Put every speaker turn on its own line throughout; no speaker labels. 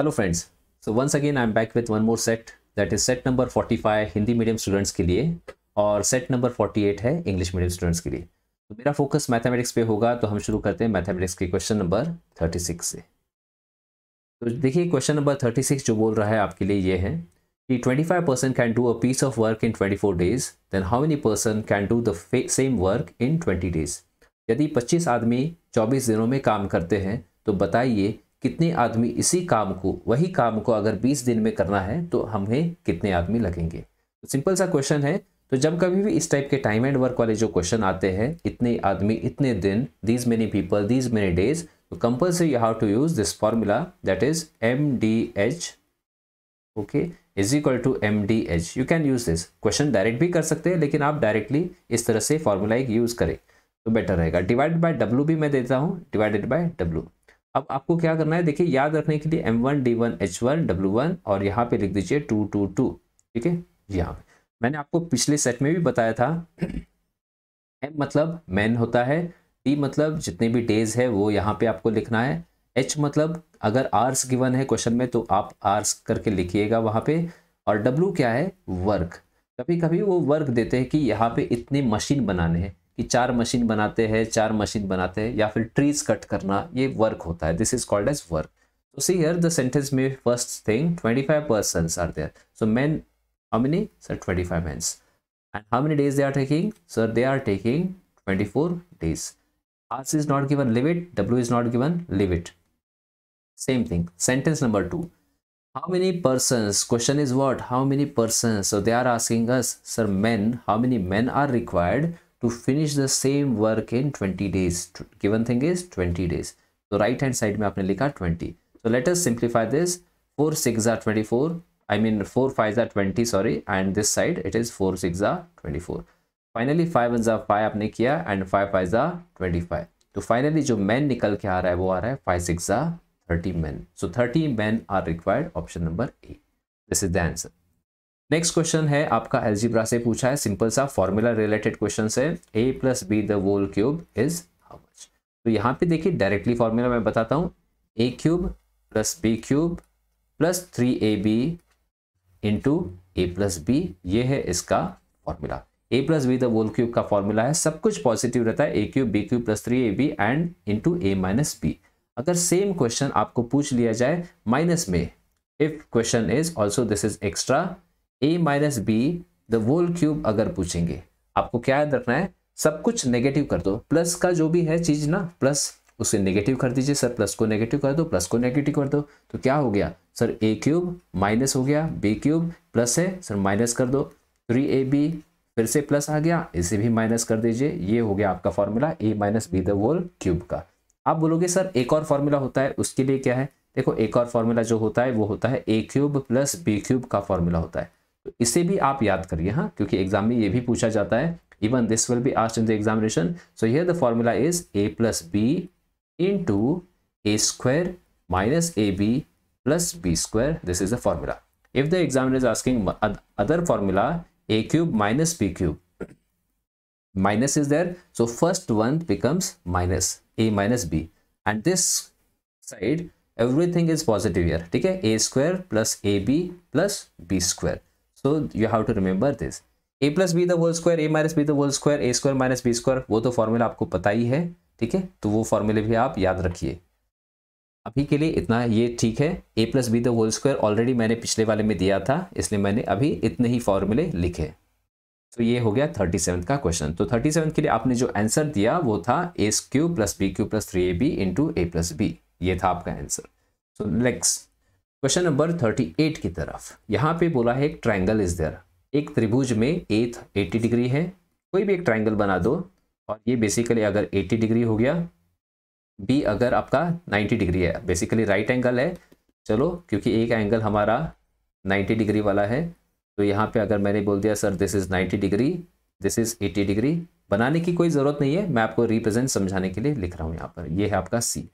Hello friends so once again I am back with one more set that is set number 45 Hindi medium students के लिए और set number 48 है English medium students के लिए तो मेरा फोकस मैथमेटिक्स पे होगा तो हम शुरू करते हैं मैथमेटिक्स के क्वेश्चन नंबर 36 से तो देखिए क्वेश्चन नंबर 36 जो बोल रहा है आपके लिए ये है कि twenty can do a piece of work in twenty days then how many person can do the same work in twenty days यदि पच्चीस आदमी चौबीस दिनों में काम करते हैं तो बताइए कितने आदमी इसी काम को वही काम को अगर 20 दिन में करना है तो हमें कितने आदमी लगेंगे तो सिंपल सा क्वेश्चन है तो जब कभी भी इस टाइप के टाइम एंड वर्क वाले जो क्वेश्चन आते हैं इतने आदमी इतने दिन these many people these many days तो compulsory you have to use this formula that is M D H okay is equal to M D H you can use this question direct भी कर सकते हैं लेकिन आप directly इस तरह से फॉर्मूला एक यूज करें तो बेटर रहेगा डिवाइड बाय डब्ल्यू भी मैं देता हूँ डिवाइडेड बाय डब्ल्यू अब आपको क्या करना है देखिए याद रखने के लिए M one D one H one W one और यहाँ पे लिख दीजिए टू टू टू ठीक है यहाँ पे मैंने आपको पिछले सेट में भी बताया था एम मतलब मैन होता है टी मतलब जितने भी डेज है वो यहाँ पे आपको लिखना है एच मतलब अगर आर्स गिवन है क्वेश्चन में तो आप आर्स करके लिखिएगा वहाँ पे और डब्ल्यू क्या है वर्क कभी कभी वो वर्क देते हैं कि यहाँ पे इतने मशीन बनाने हैं कि चार मशीन बनाते हैं चार मशीन बनाते हैं या फिर ट्रीज कट करना ये वर्क होता है this is called as work तो सी हेयर द सेंटेंस में first thing twenty five person are there so man how many sir twenty five men and how many days they are taking sir they are taking twenty four days as is not given leave it W is not given leave it same thing sentence number two how many person question is what how many person so they are asking us sir man how many man are required to finish the same work in 20 days given thing is 20 days so right hand side me aapne likha 20 so let us simplify this 4 6 are 24 i mean 4 5 are 20 sorry and this side it is 4 6 are 24 finally 5 1 are 5 aapne kiya and 5 5 are 25 so finally the men nikal are aa raha 5 6 are 30 men so 30 men are required option number a this is the answer next question है आपका एल्जीब्रा से पूछा है simple सा formula related question है A plus B the whole cube is how much तो यहाँ पे देखिए डायरेक्टली फॉर्मूला मैं बताता हूँ A cube plus B cube plus three A B into A plus B ये है इसका formula A plus B the whole cube का फॉर्मूला है सब कुछ पॉजिटिव रहता है A cube B cube plus three A B and into A minus B अगर सेम क्वेश्चन आपको पूछ लिया जाए माइनस में if question is also this is extra A minus B the whole cube अगर पूछेंगे आपको क्या याद रखना है सब कुछ नेगेटिव कर दो प्लस का जो भी है चीज ना प्लस उसे नेगेटिव कर दीजिए सर प्लस को नेगेटिव कर दो प्लस को नेगेटिव कर दो तो क्या हो गया सर ए क्यूब माइनस हो गया बी क्यूब प्लस है सर माइनस कर दो थ्री ए बी फिर से प्लस आ गया इसे भी माइनस कर दीजिए ये हो गया आपका formula A minus B the whole cube का आप बोलोगे सर एक और फॉर्मूला होता है उसके लिए क्या है देखो एक और फॉर्मूला जो होता है वो होता है A cube plus B cube का फॉर्मूला होता है इसे भी आप याद करिए हाँ क्योंकि एग्जाम में ये भी पूछा जाता है even this will be asked in the examination so here the formula is A plus B into A square minus A B plus B square this is the formula if the exam is asking other formula A cube minus B cube minus is there so first one becomes minus A minus B and this side everything is positive here ठीक है A square plus A B plus B square so you have to remember this A plus B the whole square A minus B the whole square A square minus B square वो तो formula आपको पता ही है ठीक है तो वो फॉर्मूले भी आप याद रखिए अभी के लिए इतना ये ठीक है A plus B the whole square already मैंने पिछले वाले में दिया था इसलिए मैंने अभी इतने ही फॉर्मूले लिखे तो ये हो गया थर्टी सेवन का क्वेश्चन तो थर्टी सेवन के लिए आपने जो आंसर दिया वो था A cube plus B cube plus three A B into A plus B ये था आपका answer so next question number 38 की तरफ यहाँ पे बोला है एक ट्राइंगल इज देयर एक त्रिभुज में एथ 80 डिग्री है कोई भी एक ट्राइंगल बना दो और ये बेसिकली अगर 80 डिग्री हो गया बी अगर आपका 90 डिग्री है बेसिकली राइट एंगल है चलो क्योंकि एक एंगल हमारा 90 डिग्री वाला है तो यहाँ पे अगर मैंने बोल दिया sir this is 90 degree this is 80 degree बनाने की कोई ज़रूरत नहीं है मैं आपको रिप्रेजेंट समझाने के लिए लिख रहा हूँ यहाँ पर ये यह है आपका सी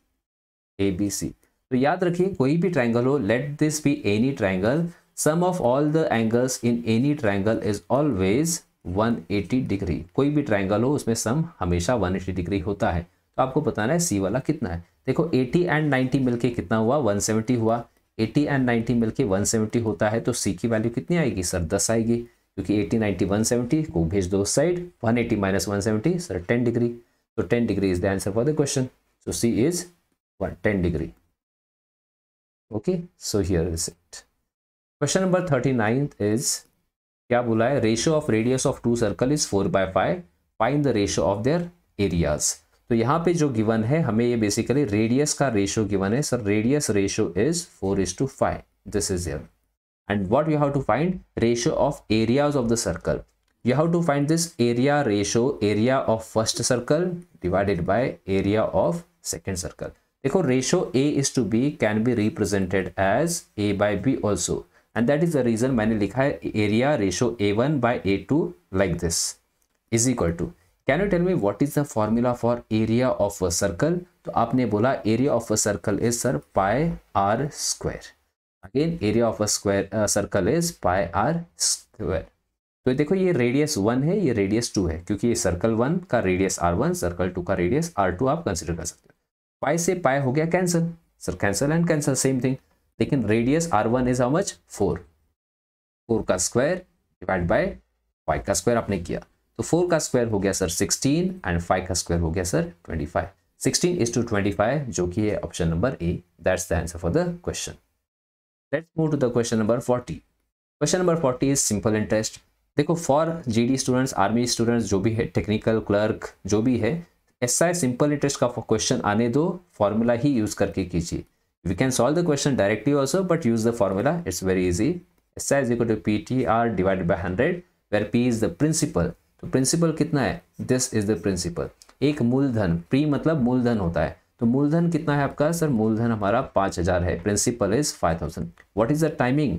ए बी सी तो याद रखिए कोई भी ट्राइंगल हो let this be any triangle sum of all the angles in any triangle is always 180 degree कोई भी ट्राइंगल हो उसमें सम हमेशा 180 डिग्री होता है तो आपको बताना है सी वाला कितना है देखो 80 एंड 90 मिलके कितना हुआ 170 हुआ 80 एंड 90 मिलके 170 होता है तो सी की वैल्यू कितनी आएगी सर 10 आएगी क्योंकि 80 90 170 को भेज दो side 180 eighty minus one sir ten degree तो ten degree is the answer for the question so C is one ten degree okay so here is it question number 39 is क्या बोला है ratio of radius of two circle is four by five find the ratio of their areas तो यहाँ पे जो given है हमें ये बेसिकली रेडियस का रेशियो गिवन है sir radius ratio is four is two five this is here and what you have to find ratio of areas of the circle you have to find this area ratio area of first circle divided by area of second circle देखो ratio A is to B can be represented as A by B also and that is the reason मैंने लिखा है area ratio A one by A two like this is equal to can you tell me what is the formula for area of a circle तो आपने बोला area of a circle is sir pi R square again area of a square circle is पाए R square तो देखो ये radius one है ये radius two है क्योंकि ये सर्कल वन का radius R one circle two का रेडियस आर टू आप कंसिडर कर सकते हो पाई से पाई हो गया cancel sir cancel and cancel same thing लेकिन radius R one is how much four four का स्क्वायर डिवाइड बाय फाइव का स्क्वायर आपने किया तो फोर का स्क्वायर हो गया सर सिक्सटीन एंड फाइव का स्क्वायर हो गया sir twenty five sixteen is to twenty five जो कि है option number A that's the answer for the question let's move to the question number forty question number forty is simple interest देखो for G D students army students जो भी है technical clerk जो भी है ऐसा सिंपल इंटरेस्ट का question आने दो फॉर्मूला ही यूज करके कीजिए we can solve the question directly also but use the formula it's very easy S I is equal to P T R divide by hundred where P is the principal तो principal कितना है this is the principal एक मूलधन pre मतलब मूलधन होता है तो मूलधन कितना है आपका सर मूलधन हमारा पाँच हज़ार है principal is five thousand what is the timing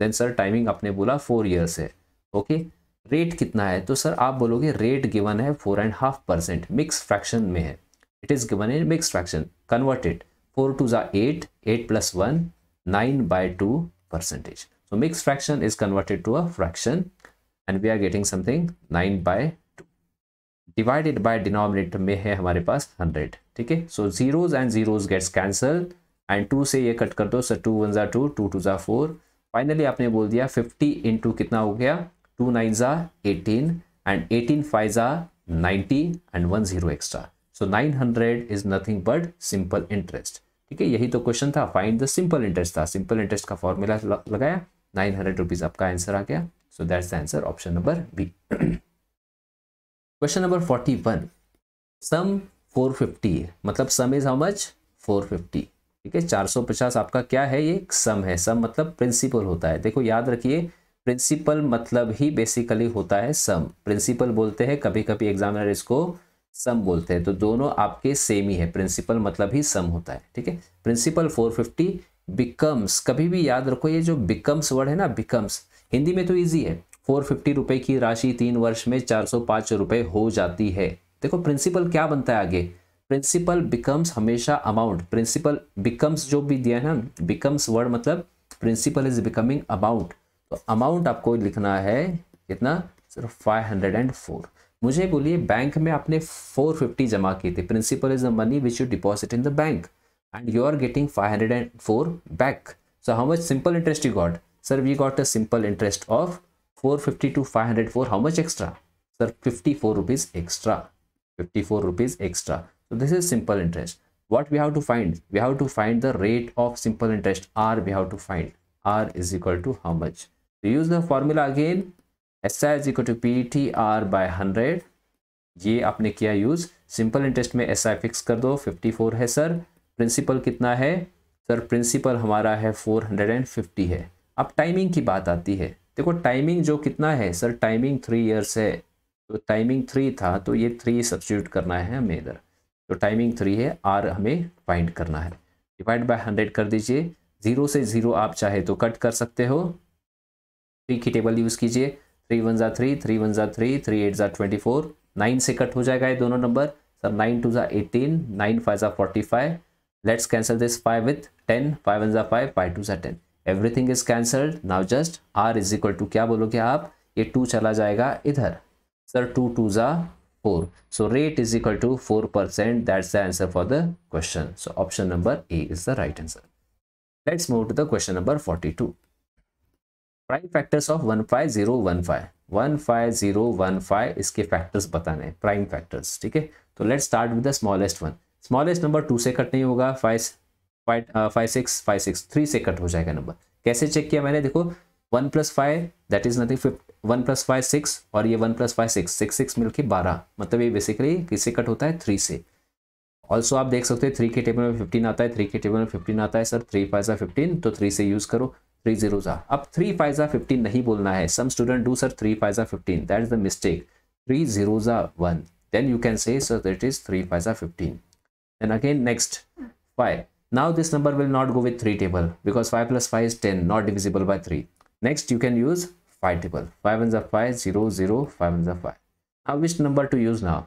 then sir timing आपने बोला फोर ईयर्स है ओके okay? रेट कितना है तो सर आप बोलोगे रेट गिवन है four and half percent mix fraction में है it is given in mix fraction converted four to ज़ा eight eight plus one nine by two percentage so mix fraction is converted to a fraction and we are getting something nine by two divided by denominator में है हमारे पास hundred ठीक है so zeros and zeros gets cancel and two से ये कट कर दो सर टू वन ज़ा टू 2 टू ज़ा फोर फाइनली आपने बोल दिया फिफ्टी इंटू कितना हो गया two nines are 18 and 18 fives are 90 and one zero extra. So 900 is nothing but simple interest. ठीक है यही तो क्वेश्चन था फाइंड द सिंपल इंटरेस्ट था सिंपल इंटरेस्ट का फॉर्मूला लगाया नाइन हंड्रेड रुपीज आपका आंसर आ गया so that's the answer option number B question number forty one sum four fifty मतलब sum is how much four fifty ठीक है चार सौ पचास आपका क्या है ये सम है सम मतलब प्रिंसिपल होता है देखो याद रखिए प्रिंसिपल मतलब ही बेसिकली होता है सम प्रिंसिपल बोलते हैं कभी कभी एग्जामिनर इसको सम बोलते हैं तो दोनों आपके सेम ही है प्रिंसिपल मतलब ही सम होता है ठीक है प्रिंसिपल 450 बिकम्स कभी भी याद रखो ये जो बिकम्स वर्ड है ना बिकम्स हिंदी में तो ईजी है फोर फिफ्टी रुपये की राशि तीन वर्ष में चार सौ पाँच रुपये हो जाती है देखो प्रिंसिपल क्या बनता है आगे प्रिंसिपल बिकम्स हमेशा अमाउंट प्रिंसिपल बिकम्स जो भी दिया है ना बिकम्स वर्ड मतलब प्रिंसिपल इज बिकमिंग अमाउंट तो अमाउंट आपको लिखना है कितना सिर्फ फाइव हंड्रेड एंड फोर मुझे बोलिए बैंक में आपने फोर फिफ्टी जमा की थी principal is the money which you deposit in the bank and you are getting five hundred and four back so how much simple interest you got sir we got a simple interest of four fifty to five hundred four how much extra sir fifty four rupees extra fifty four rupees extra so this is simple interest what we have to find we have to find the rate of simple interest R we have to find R is equal to how much To use the formula again, SI is equal to PTR by 100. ये आपने किया use simple interest में S SI fix कर दो 54 है sir principal कितना है sir principal हमारा है 450 है अब टाइमिंग की बात आती है देखो टाइमिंग जो कितना है सर टाइमिंग थ्री इयर्स है तो टाइमिंग थ्री था तो ये थ्री सब्सिट्यूट करना है हमें इधर तो टाइमिंग थ्री है आर हमें फाइंड करना है डिवाइड बाय हंड्रेड कर दीजिए ज़ीरो से ज़ीरो आप चाहे तो कट कर सकते हो थ्री की टेबल यूज़ कीजिए थ्री वन ज़ा थ्री थ्री वन ज़ा थ्री थ्री एट ज़ा ट्वेंटी फोर नाइन से कट हो जाएगा ये दोनों नंबर सर नाइन टू ज़ा एटीन नाइन फाइव ज़ा forty five let's cancel this five with ten five one ज़ा फाइव फाइव टू ज़ा ten everything is cancelled now just R is equal to क्या बोलोगे आप ये टू चला जाएगा इधर सर टू टू ज़ा four so rate is equal to four percent that's the answer for the question so option number A is the right answer let's move to the question number forty two prime factors of one five zero one five one five zero one five इसके factors बताने हैं prime factors ठीक है तो let start with the smallest one smallest number two से cut नहीं होगा five five five six five six three से कट हो जाएगा नंबर कैसे चेक किया मैंने देखो one plus five that is nothing fifth one plus five six और ये one plus five six six six मिलकर बारह मतलब ये बेसिकली किससे कट होता है थ्री से ऑल्सो आप देख सकते हैं थ्री के टेबल में फिफ्टीन आता है थ्री के टेबल में फिफ्टीन आता है सर थ्री फाइव सा फिफ्टीन तो थ्री से यूज़ करो थ्री जीरो अब थ्री फाइव जा फिफ्टीन नहीं बोलना है some student do sir three five जा fifteen that is the mistake three zero जा one then you can say sir that is three five जा fifteen then again next five now this number will not go with three table because five plus five is ten not divisible by three next you can use five table five one जा five zero zero five one जा five अब which number to use now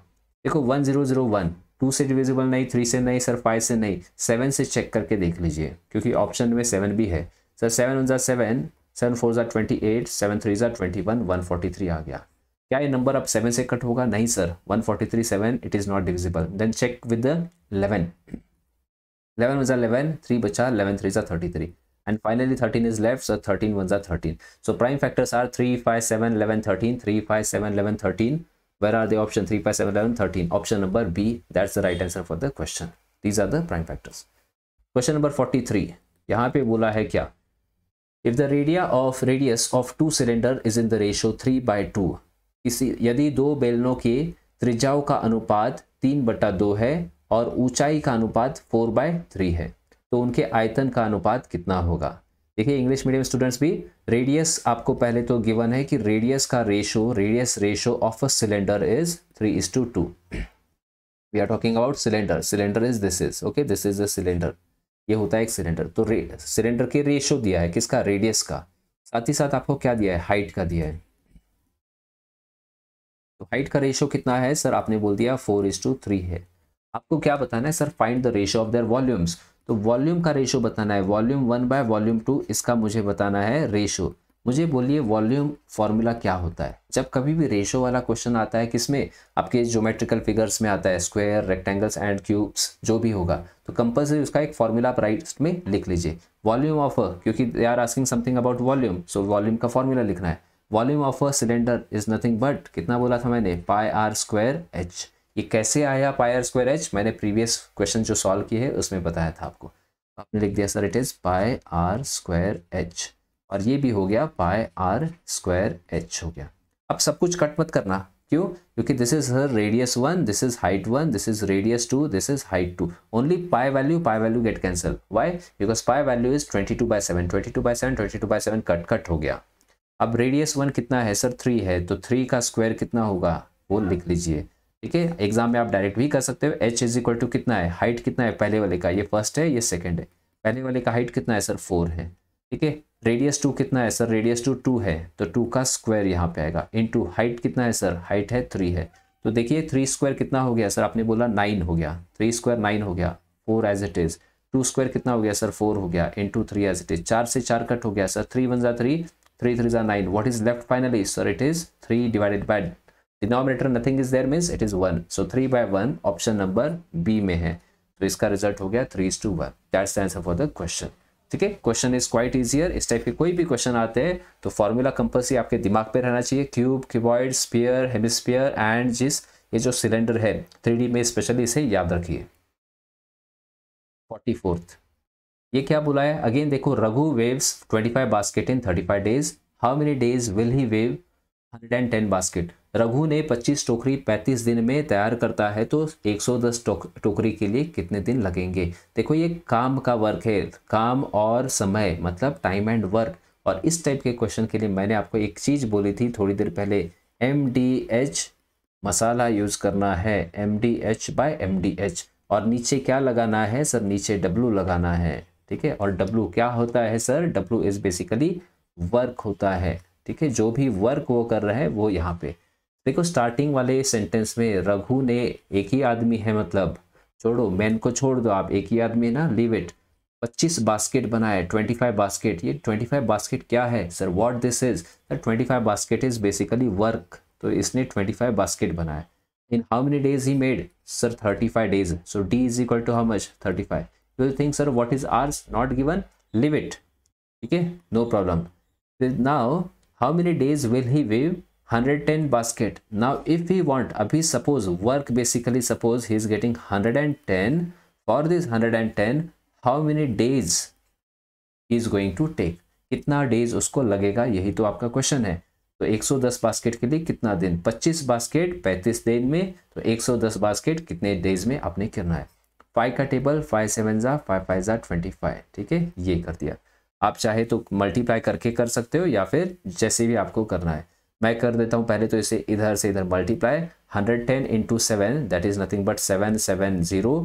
देखो one zero zero one two से divisible नहीं three से नहीं sir five से नहीं सेवन से चेक करके देख लीजिए क्योंकि ऑप्शन में सेवन भी है सर सेवन वन जार सेवन सेवन फोर जार ट्वेंटी एट सेवन थ्री जार twenty one one forty three आ गया क्या ये नंबर अब सेवन से कट होगा नहीं sir one forty three seven it is not divisible then check with the eleven eleven one जार इलेवन थ्री बचा इलेवन थ्री जार thirty three and finally thirteen is left sir thirteen one जार thirteen so prime factors are three five seven eleven thirteen three five seven eleven thirteen where are the option three five seven eleven thirteen option number B that's the right answer for the question these are the prime factors question number forty three यहाँ पे बोला है क्या if the radii of radius of two cylinder is in the ratio three by two किसी यदि दो बेलनों के त्रिज्याओं का अनुपात तीन बटा दो है और ऊंचाई का अनुपात फोर बाय थ्री है तो उनके आयतन का अनुपात कितना होगा देखिए इंग्लिश मीडियम स्टूडेंट्स भी रेडियस आपको पहले तो गिवन है कि रेडियस का ratio radius ratio of a cylinder is three is to two we are talking about cylinder cylinder is this is okay this is a cylinder ये होता है एक सिलेंडर तो सिलेंडर के रेशो दिया है किसका रेडियस का साथ ही साथ आपको क्या दिया है हाइट का दिया है तो हाइट का रेशो कितना है सर आपने बोल दिया फोर इज टू थ्री है आपको क्या बताना है sir find the ratio of their volumes तो वॉल्यूम का रेशो बताना है volume one by volume two इसका मुझे बताना है रेशो मुझे बोलिए वॉल्यूम फॉर्मूला क्या होता है जब कभी भी रेशो वाला क्वेश्चन आता है किसमें आपके ज्योमेट्रिकल फिगर्स में आता है स्क्वायर रेक्टेंगल्स एंड क्यूब्स जो भी होगा तो कंपल्सरी उसका एक फॉर्मूला आप राइट में लिख लीजिए वॉल्यूम ऑफ क्योंकि they are asking something about volume so volume का फॉर्मूला लिखना है volume of a cylinder is nothing but कितना बोला था मैंने पाई आर स्क्वायर एच ये कैसे आया पाई आर स्क्वायर एच मैंने प्रीवियस क्वेश्चन जो सॉल्व किए है उसमें बताया था आपको आपने लिख दिया sir it is pi R square H और ये भी हो गया पाए आर स्क्वायर एच हो गया अब सब कुछ कट मत करना क्यों क्योंकि this is her radius one this is height one this is radius two this is height two only pi value pi value get cancel why because pi value is twenty two by seven twenty two by seven twenty two by seven cut cut हो गया अब radius one कितना है sir three है तो three का square कितना होगा वो लिख लीजिए ठीक है एग्जाम में आप डायरेक्ट भी कर सकते हो एच इज इक्वल टू कितना है हाइट कितना है पहले वाले का ये फर्स्ट है ये सेकेंड है पहले वाले का हाइट कितना है सर फोर है ठीक है रेडियस टू कितना है सर रेडियस टू टू है तो टू का स्क्वायर यहाँ पे आएगा इनटू हाइट कितना है सर हाइट है थ्री है तो देखिए थ्री स्क्वायर कितना हो गया सर आपने बोला नाइन हो गया थ्री स्क्वायर नाइन हो गया four as it is two square कितना हो गया सर फोर हो गया two three as it is चार से चार कट हो गया सर थ्री वन ज़ा थ्री थ्री थ्री ज़ा nine what is left finally sir it is three divided by denominator nothing is there means it is one so three by one option number B में है तो इसका result हो गया three is two one that's answer for the question ठीक है question is quite easier इस type के कोई भी क्वेश्चन आते हैं तो फॉर्मूला कंपल्स आपके दिमाग पे रहना चाहिए cube cuboid sphere hemisphere and जिस ये जो सिलेंडर है थ्री में स्पेशली इसे याद रखिए फोर्टी फोर्थ ये क्या बोला है अगेन देखो Raghu weaves 25 basket in 35 days how many days will he weave 110 basket Raghu ने 25 टोकरी 35 दिन में तैयार करता है तो 110 टोकरी के लिए कितने दिन लगेंगे देखो ये काम का वर्क है काम और समय मतलब टाइम एंड वर्क और इस टाइप के क्वेश्चन के लिए मैंने आपको एक चीज़ बोली थी थोड़ी देर पहले एम डी एच मसाला यूज़ करना है M D H by M D H और नीचे क्या लगाना है सर नीचे डब्लू लगाना है ठीक है और डब्लू क्या होता है सर डब्लू इज़ बेसिकली वर्क होता है ठीक है जो भी वर्क वो कर रहा है वो यहाँ पे देखो स्टार्टिंग वाले सेंटेंस में रघु ने एक ही आदमी है मतलब छोड़ो मैन को छोड़ दो आप एक ही आदमी ना लीव इट पच्चीस बास्केट बनाया ट्वेंटी फाइव बास्केट ये ट्वेंटी फाइव बास्केट क्या है sir what this is sir twenty five basket is basically work तो इसने ट्वेंटी फाइव बास्केट बनाया in how many days he made sir thirty five days so D is equal to how much thirty five you think sir what is hours not given leave it ठीक है no problem now how many days will he weave hundred ten basket now if you want अभी suppose work basically suppose he is getting 110 and ten for this hundred and ten how many days is going to take कितना days उसको लगेगा यही तो आपका question है तो एक सौ दस बास्केट के लिए कितना दिन पच्चीस बास्केट पैंतीस दिन में तो एक सौ दस बास्केट कितने डेज में आपने करना है फाइव का टेबल फाइव सेवन जा फाइव फाइव जा ट्वेंटी फाइव ठीक है ये कर दिया आप चाहे तो मल्टीप्लाई करके कर सकते हो या फिर जैसे भी आपको करना है मैं कर देता हूँ पहले तो इसे इधर से इधर multiply hundred ten into seven that is nothing but seven seven zero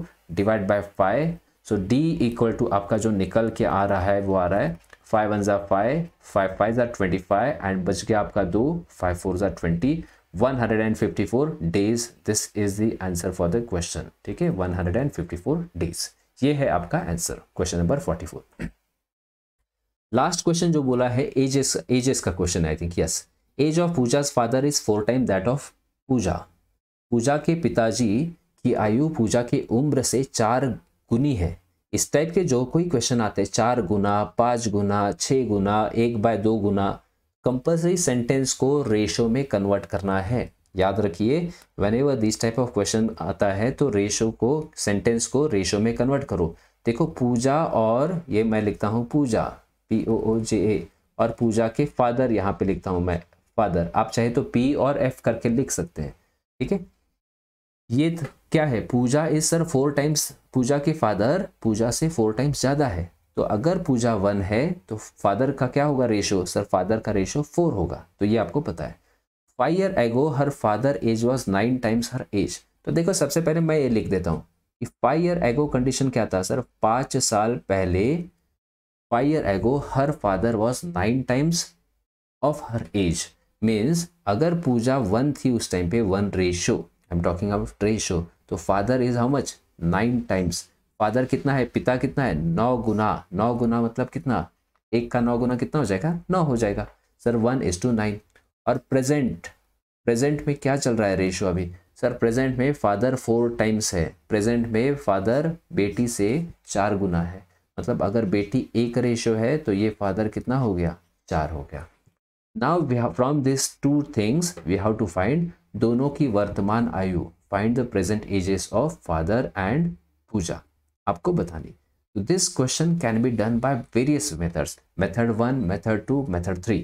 divide by five so D equal to आपका जो निकल के आ रहा है वो आ रहा है फाइव वन ज़ा फाइव फाइव फाइव ज़ा ट्वेंटी फाइव एंड बच गया आपका दो फाइव फोर ज़ा twenty one hundred and fifty four days this is the answer for the question ठीक है one hundred and fifty four days ये है आपका answer question number forty four last question जो बोला है एजेस एजेस का question I think yes age of Pooja father is four time that of Pooja Pooja के पिताजी की आयु पूजा की उम्र से चार गुनी है इस टाइप के जो कोई क्वेश्चन आते हैं चार गुना पाँच गुना छः गुना एक बाय दो गुना कंपल्सरी सेंटेंस को रेशो में कन्वर्ट करना है याद रखिए whenever this type of question आता है तो रेशो को सेंटेंस को रेशो में कन्वर्ट करो देखो पूजा और ये मैं लिखता हूँ पूजा पी ओ ओ जे ए और पूजा के फादर यहाँ पे लिखता हूँ मैं फादर आप चाहे तो पी और एफ करके लिख सकते हैं ठीक है ये क्या है Pooja is sir four times Pooja के फादर पूजा से फोर टाइम्स ज़्यादा है तो अगर पूजा वन है तो फादर का क्या होगा रेशो सर फादर का रेशो फोर होगा तो ये आपको पता है five year ago her father age was nine times her age तो देखो सबसे पहले मैं ये लिख देता हूँ कि फाइव ईयर एगो कंडीशन क्या था सर पाँच साल पहले five year ago her father was nine times of her age means अगर पूजा वन थी उस टाइम पे one ratio I am talking about ratio तो father is how much nine times father कितना है पिता कितना है नौ गुना नौ गुना मतलब कितना एक का नौ गुना कितना हो जाएगा नौ हो जाएगा sir one is to nine और प्रेजेंट प्रेजेंट में क्या चल रहा है रेशो अभी सर प्रेजेंट में फादर फोर टाइम्स है प्रेजेंट में फादर बेटी से चार गुना है मतलब अगर बेटी एक रेशो है तो ये फादर कितना हो गया चार हो गया now we have from this two things we have to find दोनों की वर्तमान आयु find the present ages of father and Pooja आपको बतानी तो this question can be done by various methods method one method two method three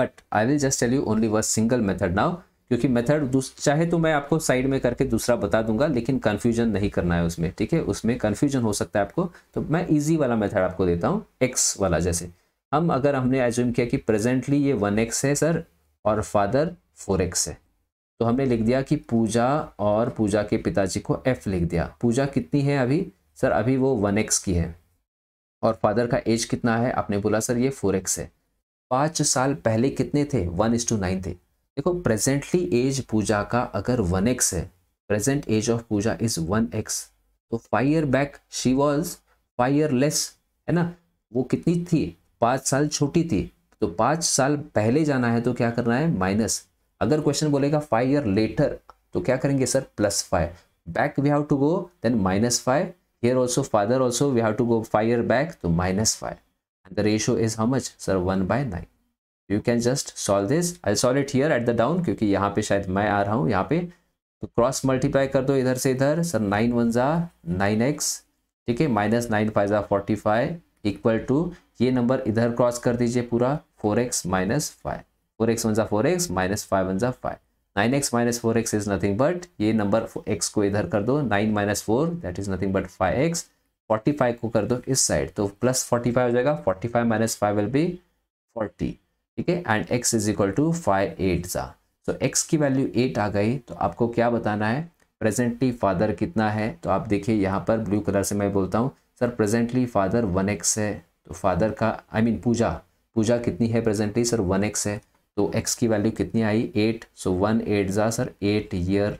but I will just tell you only one single method now क्योंकि method चाहे तो मैं आपको side में करके दूसरा बता दूंगा लेकिन कन्फ्यूजन नहीं करना है उसमें ठीक है उसमें कन्फ्यूजन हो सकता है आपको तो मैं ईजी वाला मेथड आपको देता हूँ एक्स वाला जैसे हम अगर हमने एज्यूम किया कि प्रेजेंटली ये वन एक्स है सर और फादर फोर एक्स है तो हमने लिख दिया कि पूजा और पूजा के पिताजी को एफ लिख दिया पूजा कितनी है अभी सर अभी वो वन एक्स की है और फादर का एज कितना है आपने बोला सर ये फोर एक्स है पाँच साल पहले कितने थे वन इस टू नाइन थे देखो प्रेजेंटली एज पूजा का अगर वन एक्स है present age of Pooja is one x तो five year back she was five year less है ना वो कितनी थी पाँच साल छोटी थी तो पाँच साल पहले जाना है तो क्या करना है माइनस अगर क्वेश्चन बोलेगा फाइव ईयर लेटर तो क्या करेंगे sir plus five back we have to go then minus five here also father also we have to go five year back तो minus five the ratio is how much sir one by nine you can just solve this I solve it here at the down क्योंकि यहाँ पे शायद मैं आ रहा हूँ यहाँ पे तो क्रॉस मल्टीप्लाई कर दो इधर से इधर सर नाइन वन ज़ा नाइन एक्स ठीक है माइनस नाइन फाइव ज़ा फोर्टी फाइव इक्वल टू ये नंबर इधर क्रॉस कर दीजिए पूरा four x minus five four x one ज़ा four x minus five one ज़ा five nine x minus four x is nothing but ये नंबर एक्स को इधर कर दो nine minus four that is nothing but five x forty five को कर दो इस साइड तो प्लस फोर्टी फाइव हो जाएगा forty five minus five will be forty ठीक है and x is equal to five eight जा तो एक्स की वैल्यू एट आ गई तो आपको क्या बताना है प्रेजेंटली फादर कितना है तो आप देखिए यहाँ पर ब्लू कलर से मैं बोलता हूँ sir presently father one x है तो फादर का I I mean mean, Pooja Pooja कितनी है प्रेजेंटली सर वन एक्स है तो एक्स की वैल्यू कितनी आई एट सो वन एट ज़ा sir eight year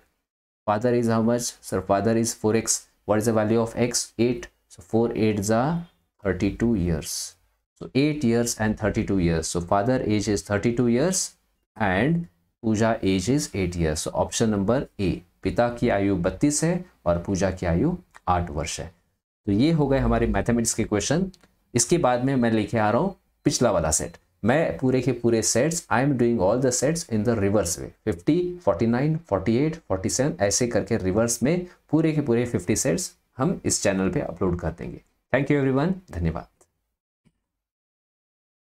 father is how much sir father is four x what is the value of x eight so four eight ज़ा thirty two years So 8 years and 32 years. So father age is 32 years and Pooja age is eight years option number A पिता की आयु बत्तीस है और पूजा की आयु आठ वर्ष है तो ये हो गए हमारे मैथमेटिक्स के क्वेश्चन इसके बाद में मैं लेके आ रहा हूँ पिछला वाला सेट मैं पूरे के पूरे sets I am doing all the sets in the reverse way 50, 49, 48, 47 ऐसे करके रिवर्स में पूरे के पूरे 50 सेट्स हम इस चैनल पे अपलोड कर देंगे थैंक यू एवरीवन धन्यवाद